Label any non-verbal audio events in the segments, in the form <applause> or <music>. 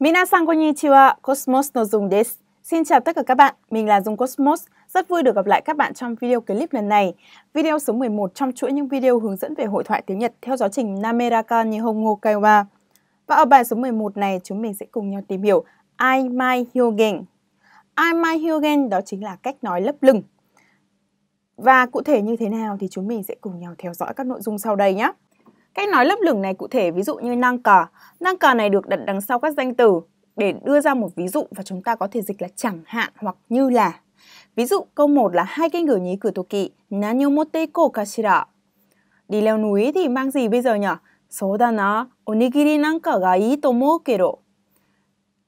Minasan konnichiwa, Cosmos no Dung desu. Xin chào tất cả các bạn, mình là Dung Cosmos. Rất vui được gặp lại các bạn trong video clip lần này. Video số 11 trong chuỗi những video hướng dẫn về hội thoại tiếng Nhật theo giáo trình Nameraka Nihongo Kaiwa. Và ở bài số 11 này, chúng mình sẽ cùng nhau tìm hiểu Ai Mai Hyogen. Ai Mai Hyogen đó chính là cách nói lấp lửng. Và cụ thể như thế nào thì chúng mình sẽ cùng nhau theo dõi các nội dung sau đây nhé. Cách nói lấp lửng này cụ thể ví dụ như năng cờ. Năng cờ này được đặt đằng sau các danh từ để đưa ra một ví dụ và chúng ta có thể dịch là chẳng hạn hoặc như là. Ví dụ câu 1 là hai kênh gửi nhí cửa tổ kỵ Nanyomote ko Đi leo núi thì mang gì bây giờ nhỉ? Số da nó onigiri nanka ga ii tomo kero.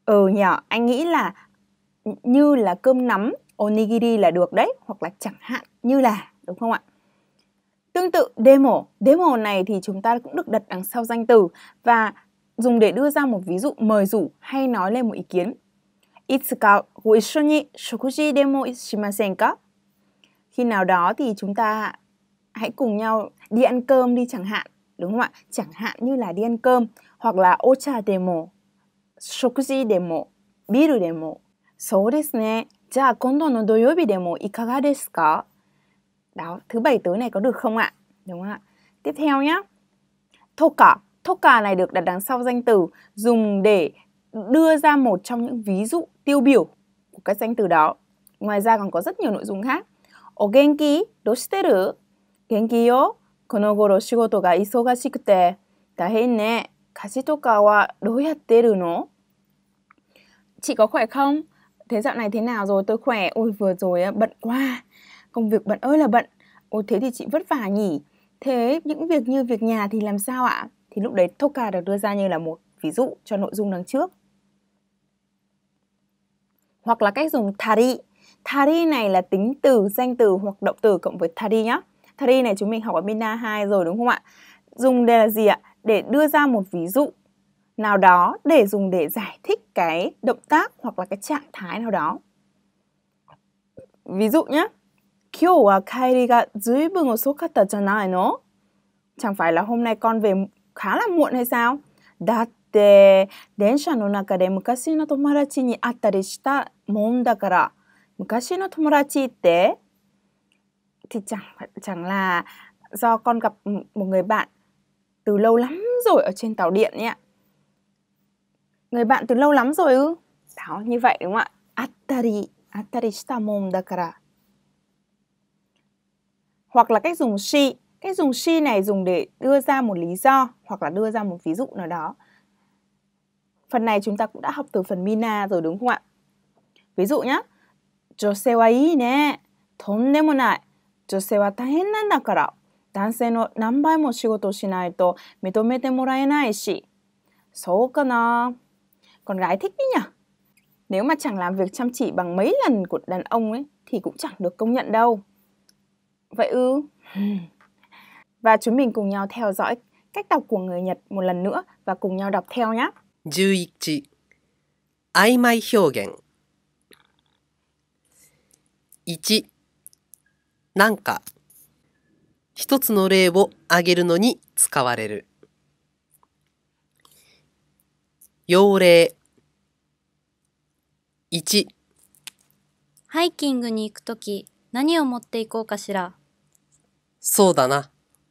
Ừ nhỉ, anh nghĩ là như là cơm nắm, onigiri là được đấy, hoặc là chẳng hạn như là, đúng không ạ? Tương tự demo, demo này thì chúng ta cũng được đặt đằng sau danh từ và dùng để đưa ra một ví dụ mời rủ hay nói lên một ý kiến. いつかご一緒に食事でもしませんか? Khi nào đó thì chúng ta hãy cùng nhau đi ăn cơm đi chẳng hạn, đúng không ạ? Chẳng hạn như là đi ăn cơm hoặc là ocha demo, shokuji demo, biru demo. そうですね。じゃあ今度の土曜日でもいかがですか? Đó, thứ bảy tối này có được không ạ? Đúng không ạ? Tiếp theo nhé. thô Toka này được đặt đằng sau danh từ dùng để đưa ra một trong những ví dụ tiêu biểu của các danh từ đó. Ngoài ra còn có rất nhiều nội dung khác. O genki doshite ru? Genki yo? Kono goro shigoto ga isogashikute. Dahen ne. Kashi toka wa do yatte no? Chị có khỏe không? Thế dạo này thế nào rồi? Tôi khỏe. Ôi vừa rồi bận quá công việc bận ơi là bận ôi thế thì chị vất vả nhỉ thế những việc như việc nhà thì làm sao ạ thì lúc đấy Toka được đưa ra như là một ví dụ cho nội dung đằng trước hoặc là cách dùng thari thari này là tính từ danh từ hoặc động từ cộng với thari nhá thari này chúng mình học ở bên na 2 rồi đúng không ạ dùng để là gì ạ để đưa ra một ví dụ nào đó để dùng để giải thích cái động tác hoặc là cái trạng thái nào đó ví dụ nhé 今日は帰りがずいぶん遅かったじゃないの Chẳng phải là hôm nay con về khá là muộn hay sao? だって電車の中で昔の友達に会ったりしたもんだから昔の友達って thì chẳng chẳng là do con gặp một người bạn từ lâu lắm rồi ở trên tàu điện nhé người bạn từ lâu lắm rồi ư đó như vậy đúng không ạ attari attari shita dakara hoặc là cách dùng she cách dùng she này dùng để đưa ra một lý do hoặc là đưa ra một ví dụ nào đó phần này chúng ta cũng đã học từ phần mina rồi đúng không ạ ví dụ nhé 女性はいいね。とんでもない。女性は大変なんだから。男性の何倍も仕事をしないと認めてもらえないし。そうかな。Con gái thích đấy nhỉ? Nếu mà chẳng làm việc chăm chỉ bằng mấy lần của đàn ông ấy thì cũng chẳng được công nhận đâu. Vậy ư? Và chúng mình cùng nhau theo dõi cách đọc của người Nhật một lần nữa và cùng nhau đọc theo nhé. 11. 曖昧表現1なんか一つの例を挙げるのに使われる要例1ハイキングに行くとき何を持っていこうかしらそうだな。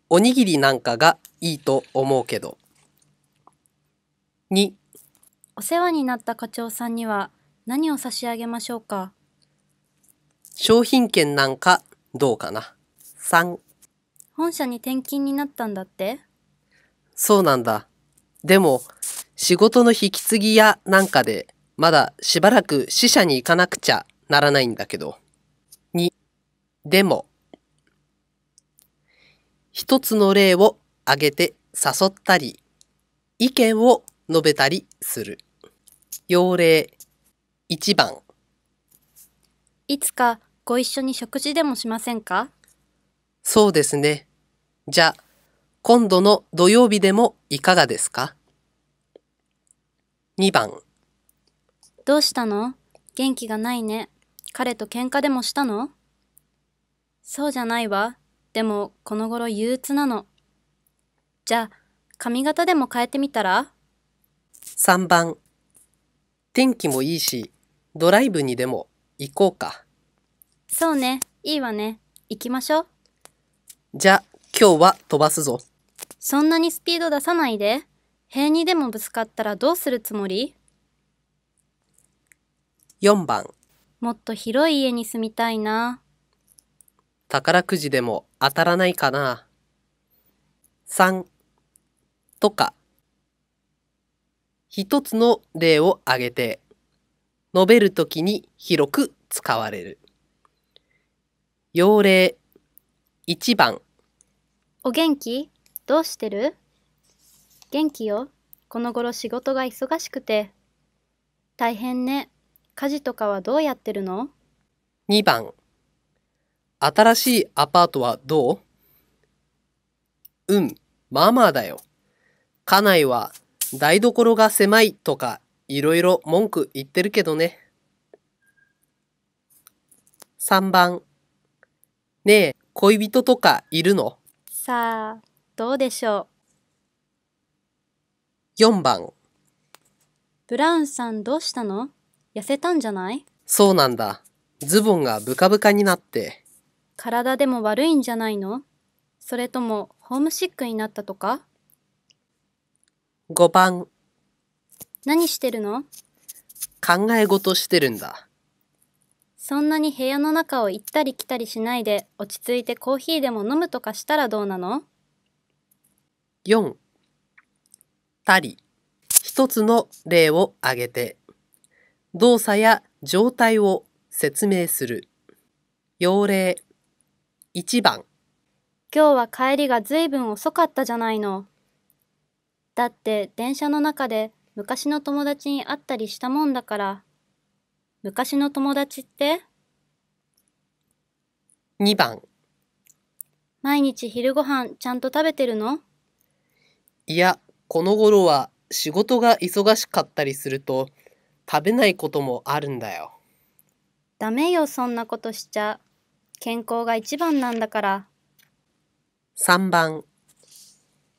おにぎりなんかがいいと思うけど。2お世話になった課長さんには何を差し上げましょうか商品券なんかどうかな。3本社に転勤になったんだってそうなんだ。でも仕事の引き継ぎやなんかでまだしばらく支社に行かなくちゃならないんだけど。2でも一つの例を挙げて誘ったり、意見を述べたりする。要例1番いつかご一緒に食事でもしませんかそうですね。じゃあ、今度の土曜日でもいかがですか2番どうしたの元気がないね。彼と喧嘩でもしたのそうじゃないわ。でも、この頃憂鬱なの。じゃあ、髪型でも変えてみたら ?3 番。天気もいいし、ドライブにでも行こうか。そうね、いいわね。行きましょう。じゃあ、今日は飛ばすぞ。そんなにスピード出さないで。塀にでもぶつかったらどうするつもり ?4 番。もっと広い家に住みたいな。宝くじでも当たらないかな。3とか一つの例を挙げて述べるときに広く使われる。用例1番お元気どうしてる元気よ。この頃仕事が忙しくて。大変ね。家事とかはどうやってるの ?2 番新しいアパートはどううん、まあまあだよ。家内は台所が狭いとかいろいろ文句言ってるけどね。3番ねえ、恋人とかいるのさあ、どうでしょう。4番ブラウンさんどうしたの痩せたんじゃないそうなんだ。ズボンがブカブカになって。体でも悪いんじゃないのそれともホームシックになったとか5番何してるの考え事してるんだそんなに部屋の中を行ったり来たりしないで落ち着いてコーヒーでも飲むとかしたらどうなの4たり一つの例を挙げて動作や状態を説明する要例1番今日は帰りがずいぶん遅かったじゃないの。だって電車の中で昔の友達に会ったりしたもんだから。昔の友達って2番毎日昼ごはんちゃんと食べてるのいや、この頃は仕事が忙しかったりすると食べないこともあるんだよ。ダメよ、そんなことしちゃ。健康が一番なんだから。3番、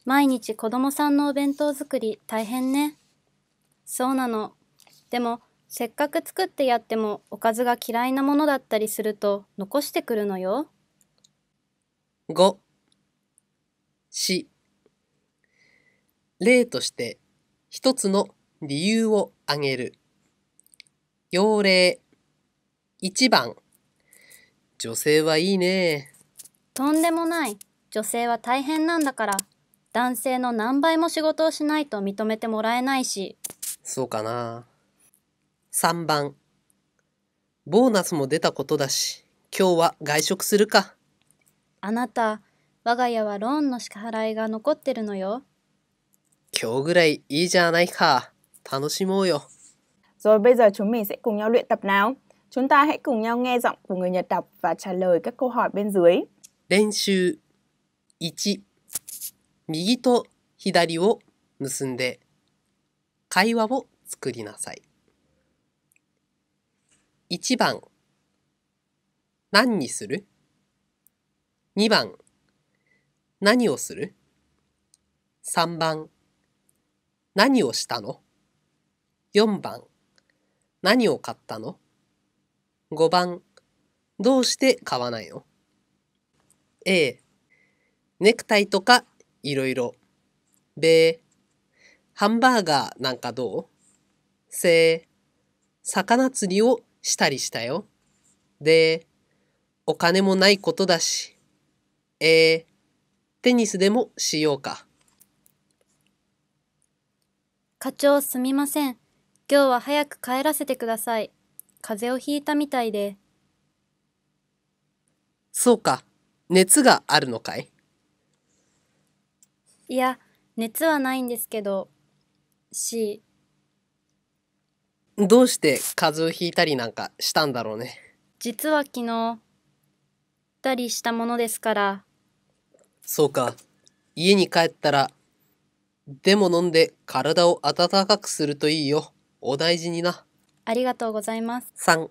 毎日子供さんのお弁当作り大変ね。そうなの。でも、せっかく作ってやってもおかずが嫌いなものだったりすると残してくるのよ。5、4。例として、一つの理由を挙げる。要例、1番、女性はいいね。とんでもない。女性は大変なんだから。男性の何倍も仕事をしないと認めてもらえないし。そうかな。3番。ボーナスも出たことだし、今日は外食するか。あなた、我が家はローンの支払いが残ってるのよ。今日ぐらいいいじゃないか。楽しもうよ。bây giờ chúng mình sẽ cùng nhau luyện tập nào. Chúng ta hãy cùng nhau nghe giọng của người Nhật đọc và trả lời các câu hỏi bên dưới. 練習1右と左を結んで会話を作りなさい。1番何にする ?2 番何をする ?3 番何をしたの ?4 番何を買ったの5番、どうして買わないの ?A、ネクタイとかいろいろ。B、ハンバーガーなんかどう ?C、魚釣りをしたりしたよ。D、お金もないことだし。E、テニスでもしようか。課長すみません。今日は早く帰らせてください。風邪をひいたみたいで。そうか、熱があるのかいいや、熱はないんですけど、し。どうして風邪をひいたりなんかしたんだろうね。実は昨日、たりしたものですから。そうか、家に帰ったら、でも飲んで体を温かくするといいよ。お大事にな。ありがとうございます。3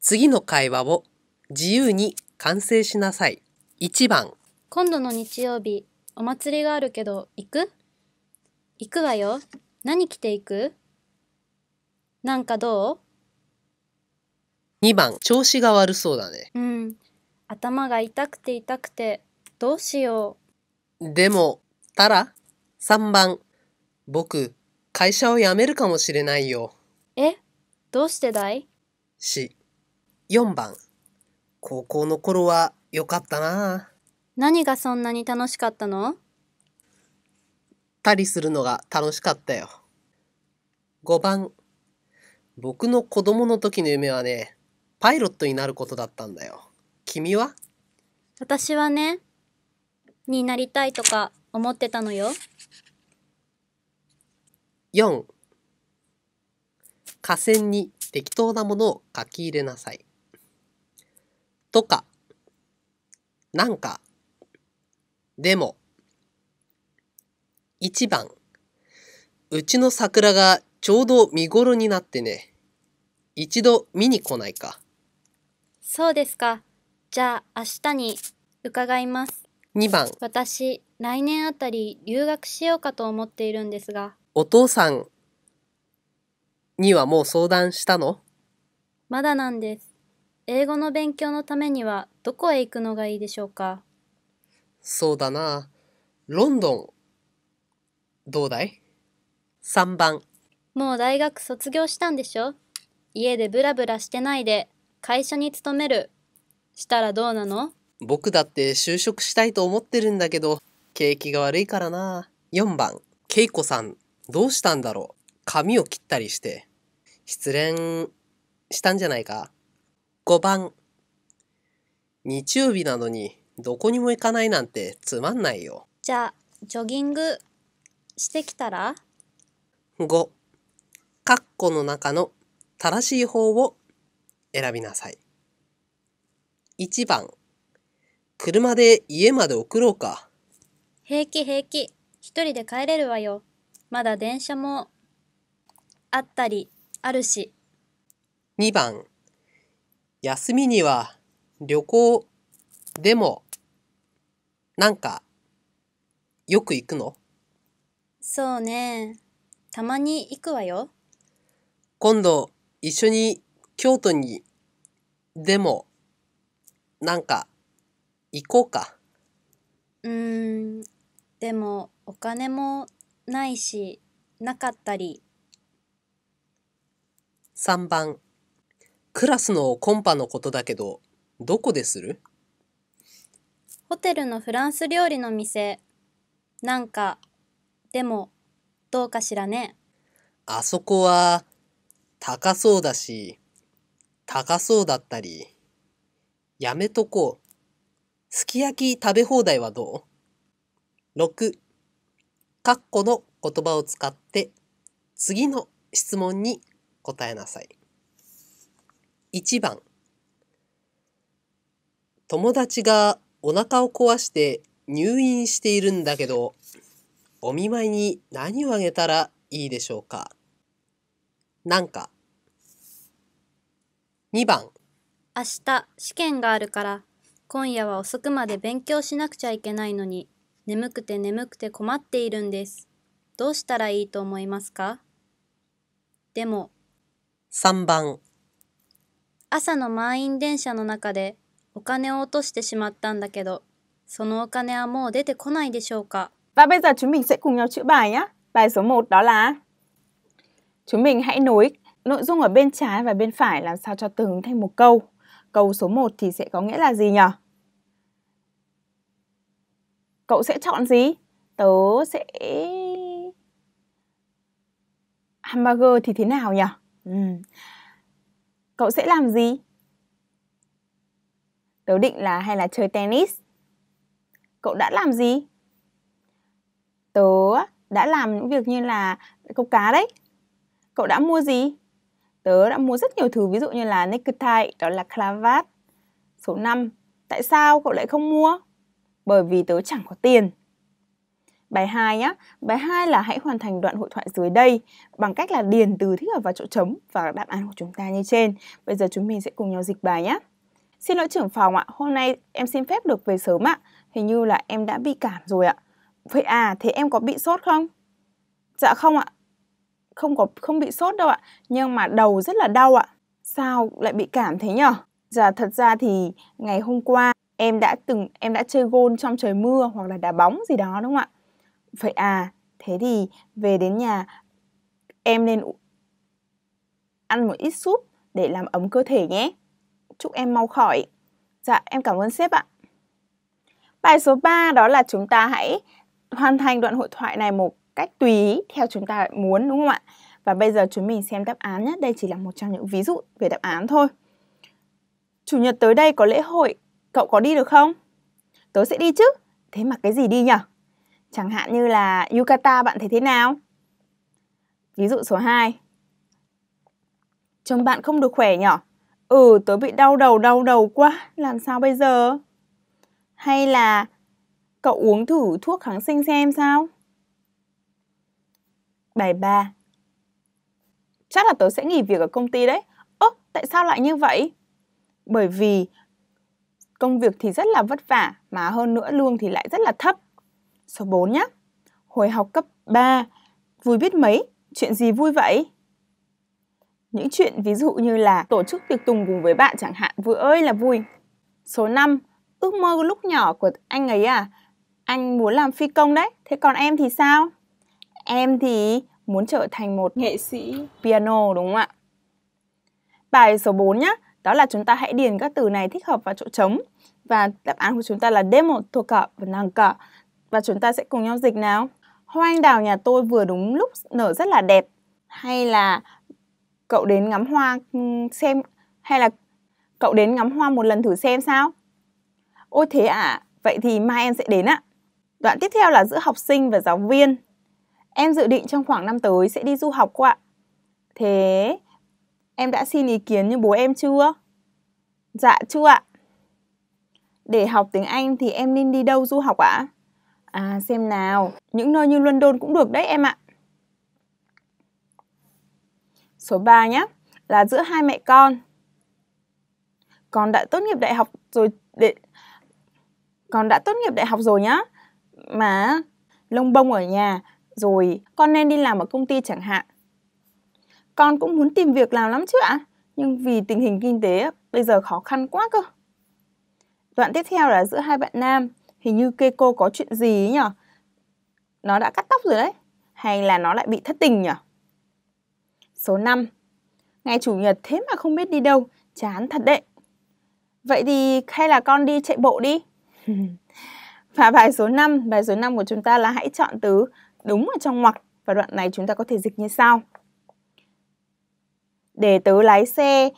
次の会話を自由に完成しなさい。1番今度の日曜日、お祭りがあるけど、行く行くわよ。何着ていくなんかどう ?2 番調子が悪そうだね。うん。頭が痛くて痛くて、どうしよう。でも、たら ?3 番僕、会社を辞めるかもしれないよ。えどうしてだいし4番高校の頃は良かったな何がそんなに楽しかったのたりするのが楽しかったよ5番僕の子供の時の夢はねパイロットになることだったんだよ君は私はねになりたいとか思ってたのよ4下線に適当なものを書き入れなさい。とか、なんか、でも、1番、うちの桜がちょうど見頃になってね、一度見に来ないか。そうですか。じゃあ明日に伺います。2番、私、来年あたり留学しようかと思っているんですが、お父さんにはもう相談したのまだなんです。英語の勉強のためにはどこへ行くのがいいでしょうかそうだな。ロンドン。どうだい ?3 番。もう大学卒業したんでしょ家でブラブラしてないで会社に勤める。したらどうなの僕だって就職したいと思ってるんだけど、景気が悪いからな。4番。恵子さん、どうしたんだろう髪を切ったりして、失恋したんじゃないか ?5 番。日曜日なのにどこにも行かないなんてつまんないよ。じゃあ、ジョギングしてきたら ?5。カッコの中の正しい方を選びなさい。1番。車で家まで送ろうか。平気平気。一人で帰れるわよ。まだ電車もあったり、あるし。2番、休みには旅行でも、なんか、よく行くのそうね。たまに行くわよ。今度、一緒に京都に、でも、なんか、行こうか。うーん、でも、お金もないし、なかったり。3番、クラスのコンパのことだけど、どこでするホテルのフランス料理の店。なんか、でも、どうかしらね。あそこは、高そうだし、高そうだったり、やめとこう。すき焼き食べ放題はどう ?6、カッコの言葉を使って、次の質問に答えなさい。1番友達がお腹を壊して入院しているんだけどお見舞いに何をあげたらいいでしょうかなんか2番明日試験があるから今夜は遅くまで勉強しなくちゃいけないのに眠くて眠くて困っているんですどうしたらいいと思いますかでも3番朝の満員電車の中でお金を落としてしまったんだけどそのお金はもう出てこないでしょうか Và bây giờ chúng mình sẽ cùng nhau chữa bài nhé. Bài số 1 đó là Chúng mình hãy nối nội dung ở bên trái và bên phải làm sao cho từng thành một câu. Câu số 1 thì sẽ có nghĩa là gì nhỉ? Cậu sẽ chọn gì? Tớ sẽ... Hamburger thì thế nào nhỉ? Ừ. Cậu sẽ làm gì? Tớ định là hay là chơi tennis. Cậu đã làm gì? Tớ đã làm những việc như là câu cá đấy. Cậu đã mua gì? Tớ đã mua rất nhiều thứ ví dụ như là necktie, đó là cravat. Số 5, tại sao cậu lại không mua? Bởi vì tớ chẳng có tiền. Bài 2 nhé Bài 2 là hãy hoàn thành đoạn hội thoại dưới đây bằng cách là điền từ thích hợp vào chỗ trống và đáp án của chúng ta như trên. Bây giờ chúng mình sẽ cùng nhau dịch bài nhé. Xin lỗi trưởng phòng ạ, hôm nay em xin phép được về sớm ạ. Hình như là em đã bị cảm rồi ạ. Vậy à, thế em có bị sốt không? Dạ không ạ. Không có không bị sốt đâu ạ, nhưng mà đầu rất là đau ạ. Sao lại bị cảm thế nhở? Dạ thật ra thì ngày hôm qua em đã từng em đã chơi gôn trong trời mưa hoặc là đá bóng gì đó đúng không ạ? Vậy à, thế thì về đến nhà em nên ăn một ít súp để làm ấm cơ thể nhé. Chúc em mau khỏi. Dạ, em cảm ơn sếp ạ. Bài số 3 đó là chúng ta hãy hoàn thành đoạn hội thoại này một cách tùy ý theo chúng ta muốn đúng không ạ? Và bây giờ chúng mình xem đáp án nhé. Đây chỉ là một trong những ví dụ về đáp án thôi. Chủ nhật tới đây có lễ hội, cậu có đi được không? Tớ sẽ đi chứ. Thế mặc cái gì đi nhỉ? Chẳng hạn như là yukata bạn thấy thế nào? Ví dụ số 2. Chồng bạn không được khỏe nhở? Ừ, tớ bị đau đầu đau đầu quá, làm sao bây giờ? Hay là cậu uống thử thuốc kháng sinh xem sao? Bài 3 Chắc là tớ sẽ nghỉ việc ở công ty đấy. Ơ, tại sao lại như vậy? Bởi vì công việc thì rất là vất vả mà hơn nữa lương thì lại rất là thấp Số 4 nhé. Hồi học cấp 3, vui biết mấy, chuyện gì vui vậy? Những chuyện ví dụ như là tổ chức tiệc tùng cùng với bạn chẳng hạn vui ơi là vui. Số 5, ước mơ lúc nhỏ của anh ấy à, anh muốn làm phi công đấy, thế còn em thì sao? Em thì muốn trở thành một nghệ sĩ piano đúng không ạ? Bài số 4 nhé, đó là chúng ta hãy điền các từ này thích hợp vào chỗ trống và đáp án của chúng ta là demo thuộc cả và nàng cả và chúng ta sẽ cùng nhau dịch nào. Hoa anh đào nhà tôi vừa đúng lúc nở rất là đẹp. Hay là cậu đến ngắm hoa ừ, xem hay là cậu đến ngắm hoa một lần thử xem sao? Ôi thế à, vậy thì mai em sẽ đến ạ. Đoạn tiếp theo là giữa học sinh và giáo viên. Em dự định trong khoảng năm tới sẽ đi du học cô ạ. Thế em đã xin ý kiến như bố em chưa? Dạ chưa ạ. Để học tiếng Anh thì em nên đi đâu du học ạ? À xem nào, những nơi như London cũng được đấy em ạ. Số 3 nhé, là giữa hai mẹ con. Con đã tốt nghiệp đại học rồi để con đã tốt nghiệp đại học rồi nhá. Mà lông bông ở nhà rồi con nên đi làm ở công ty chẳng hạn. Con cũng muốn tìm việc làm lắm chứ ạ, à? nhưng vì tình hình kinh tế bây giờ khó khăn quá cơ. Đoạn tiếp theo là giữa hai bạn nam Hình như kê cô có chuyện gì nhỉ? Nó đã cắt tóc rồi đấy. Hay là nó lại bị thất tình nhỉ? Số 5. Ngày chủ nhật thế mà không biết đi đâu, chán thật đấy. Vậy thì hay là con đi chạy bộ đi. <laughs> Và bài số 5, bài số 5 của chúng ta là hãy chọn từ đúng ở trong ngoặc và đoạn này chúng ta có thể dịch như sau. Để tớ lái xe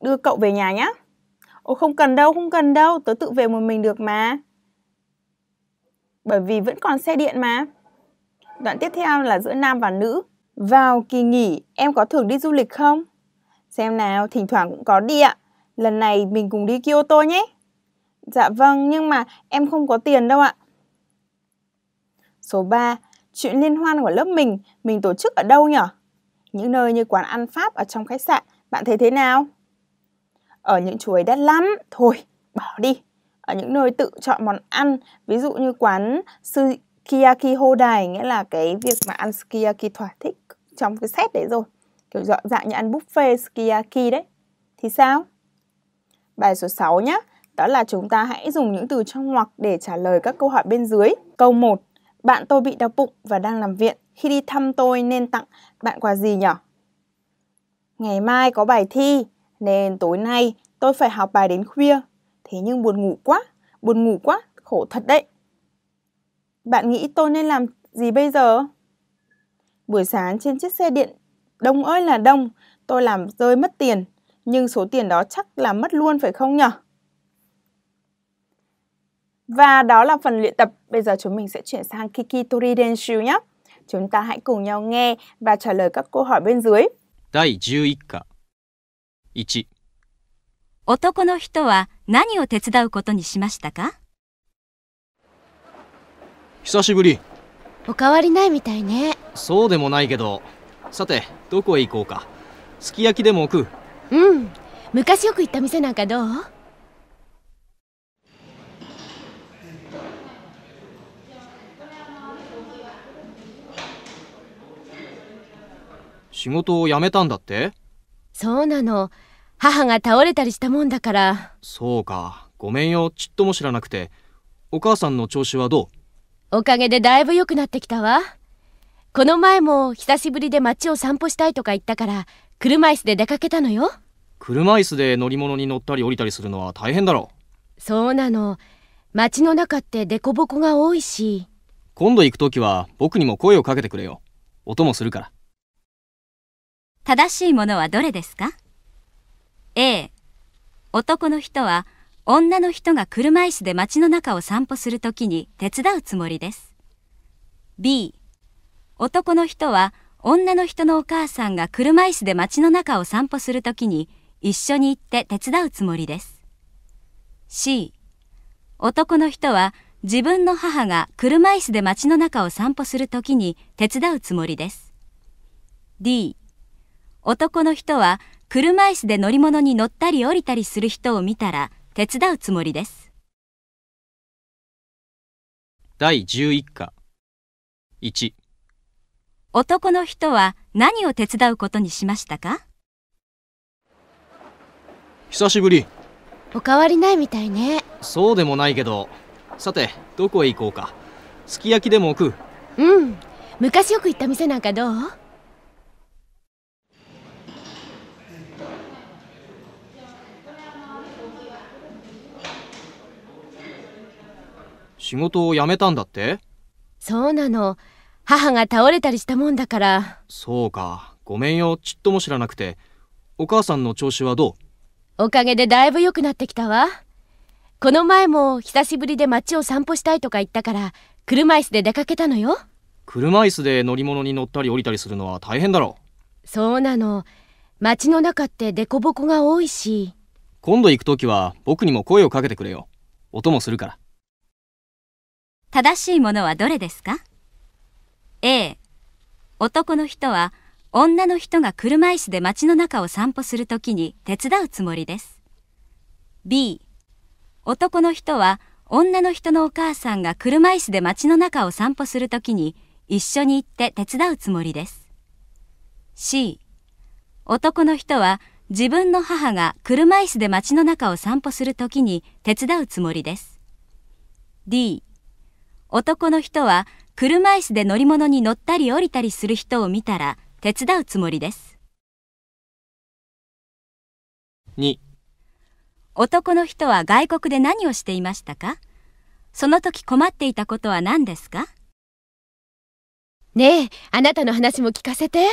đưa cậu về nhà nhé. ô không cần đâu, không cần đâu, tớ tự về một mình được mà bởi vì vẫn còn xe điện mà. Đoạn tiếp theo là giữa nam và nữ. Vào kỳ nghỉ, em có thường đi du lịch không? Xem nào, thỉnh thoảng cũng có đi ạ. Lần này mình cùng đi Kyoto nhé. Dạ vâng, nhưng mà em không có tiền đâu ạ. Số 3. Chuyện liên hoan của lớp mình, mình tổ chức ở đâu nhở? Những nơi như quán ăn Pháp ở trong khách sạn, bạn thấy thế nào? Ở những chuối đắt lắm, thôi, bỏ đi ở những nơi tự chọn món ăn ví dụ như quán sukiyaki hodai nghĩa là cái việc mà ăn sukiyaki thỏa thích trong cái set đấy rồi kiểu dọn dạng như ăn buffet sukiyaki đấy thì sao bài số 6 nhé đó là chúng ta hãy dùng những từ trong ngoặc để trả lời các câu hỏi bên dưới câu 1 bạn tôi bị đau bụng và đang nằm viện khi đi thăm tôi nên tặng bạn quà gì nhỉ ngày mai có bài thi nên tối nay tôi phải học bài đến khuya thế nhưng buồn ngủ quá, buồn ngủ quá, khổ thật đấy. Bạn nghĩ tôi nên làm gì bây giờ? Buổi sáng trên chiếc xe điện, đông ơi là đông, tôi làm rơi mất tiền, nhưng số tiền đó chắc là mất luôn phải không nhở? Và đó là phần luyện tập. Bây giờ chúng mình sẽ chuyển sang Kiki Tori Denshu nhé. Chúng ta hãy cùng nhau nghe và trả lời các câu hỏi bên dưới. 第11課1男の人は何を手伝うことにしましたか久しぶりおかわりないみたいねそうでもないけどさてどこへ行こうかすき焼きでも食ううん昔よく行った店なんかどう仕事を辞めたんだってそうなの母が倒れたりしたもんだからそうかごめんよちっとも知らなくてお母さんの調子はどうおかげでだいぶ良くなってきたわこの前も久しぶりで街を散歩したいとか言ったから車椅子で出かけたのよ車椅子で乗り物に乗ったり降りたりするのは大変だろうそうなの街の中ってデコボコが多いし今度行く時は僕にも声をかけてくれよ音もするから正しいものはどれですか A 男の人は女の人が車椅子で街の中を散歩するときに手伝うつもりです。B 男の人は女の人のお母さんが車椅子で街の中を散歩するときに一緒に行って手伝うつもりです。C 男の人は自分の母が車椅子で街の中を散歩するときに手伝うつもりです。D 男の人は車椅子で乗り物に乗ったり降りたりする人を見たら手伝うつもりです。第11課1男の人は何を手伝うことにしましたか久しぶり。おかわりないみたいね。そうでもないけど、さて、どこへ行こうか。すき焼きでも置くうん。昔よく行った店なんかどう仕事を辞めたんだってそうなの母が倒れたりしたもんだからそうかごめんよちっとも知らなくてお母さんの調子はどうおかげでだいぶ良くなってきたわこの前も久しぶりで街を散歩したいとか言ったから車椅子で出かけたのよ車椅子で乗り物に乗ったり降りたりするのは大変だろうそうなの街の中ってデコボコが多いし今度行く時は僕にも声をかけてくれよ音もするから正しいものはどれですか ?A 男の人は女の人が車椅子で街の中を散歩するときに手伝うつもりです。B 男の人は女の人のお母さんが車椅子で街の中を散歩するときに一緒に行って手伝うつもりです。C 男の人は自分の母が車椅子で街の中を散歩するときに手伝うつもりです。D 男の人は車椅子で乗り物に乗ったり降りたりする人を見たら手伝うつもりです。2男の人は外国で何をしていましたかその時困っていたことは何ですかねえ、あなたの話も聞かせて。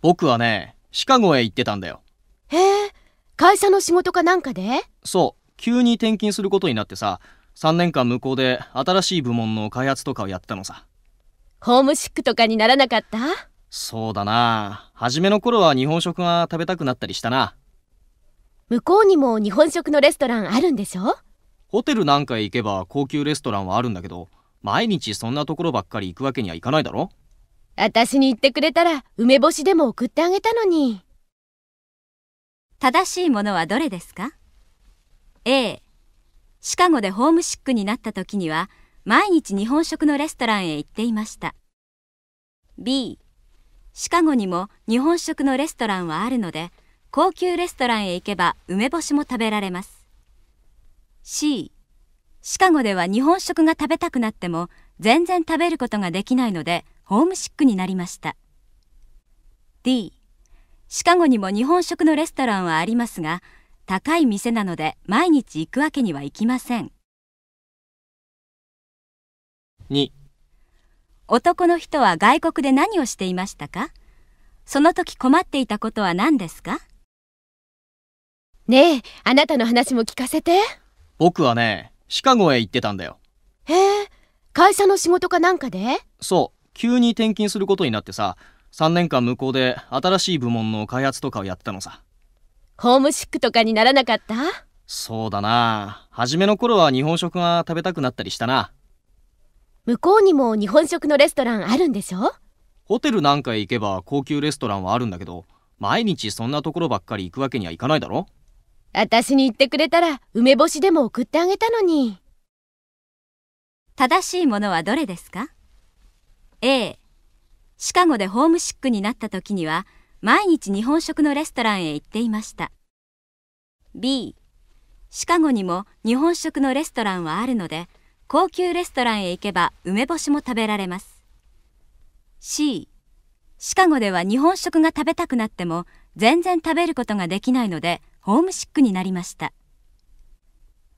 僕はね、シカゴへ行ってたんだよ。へえ、会社の仕事かなんかでそう、急に転勤することになってさ、3年間向こうで新しい部門の開発とかをやってたのさホームシックとかにならなかったそうだな初めの頃は日本食が食べたくなったりしたな向こうにも日本食のレストランあるんでしょホテルなんかへ行けば高級レストランはあるんだけど毎日そんなところばっかり行くわけにはいかないだろ私に言ってくれたら梅干しでも送ってあげたのに正しいものはどれですか A シカゴでホームシックになった時には毎日日本食のレストランへ行っていました B シカゴにも日本食のレストランはあるので高級レストランへ行けば梅干しも食べられます C シカゴでは日本食が食べたくなっても全然食べることができないのでホームシックになりました D シカゴにも日本食のレストランはありますが高い店なので毎日行くわけにはいきません2男の人は外国で何をしていましたかその時困っていたことは何ですかねえあなたの話も聞かせて僕はねシカゴへ行ってたんだよへえ会社の仕事かなんかでそう急に転勤することになってさ3年間向こうで新しい部門の開発とかをやってたのさホームシックとかにならなかったそうだな初めの頃は日本食が食べたくなったりしたな向こうにも日本食のレストランあるんでしょホテルなんか行けば高級レストランはあるんだけど毎日そんなところばっかり行くわけにはいかないだろ私に言ってくれたら梅干しでも送ってあげたのに正しいものはどれですか A シカゴでホームシックになった時には「毎日日本食のレストランへ行っていました B シカゴにも日本食のレストランはあるので高級レストランへ行けば梅干しも食べられます C シカゴでは日本食が食べたくなっても全然食べることができないのでホームシックになりました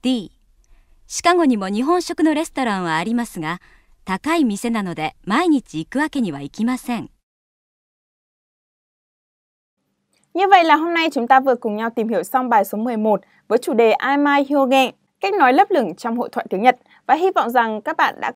D シカゴにも日本食のレストランはありますが高い店なので毎日行くわけにはいきません Như vậy là hôm nay chúng ta vừa cùng nhau tìm hiểu xong bài số 11 với chủ đề Ai Mai Hyoge, cách nói lấp lửng trong hội thoại tiếng Nhật và hy vọng rằng các bạn đã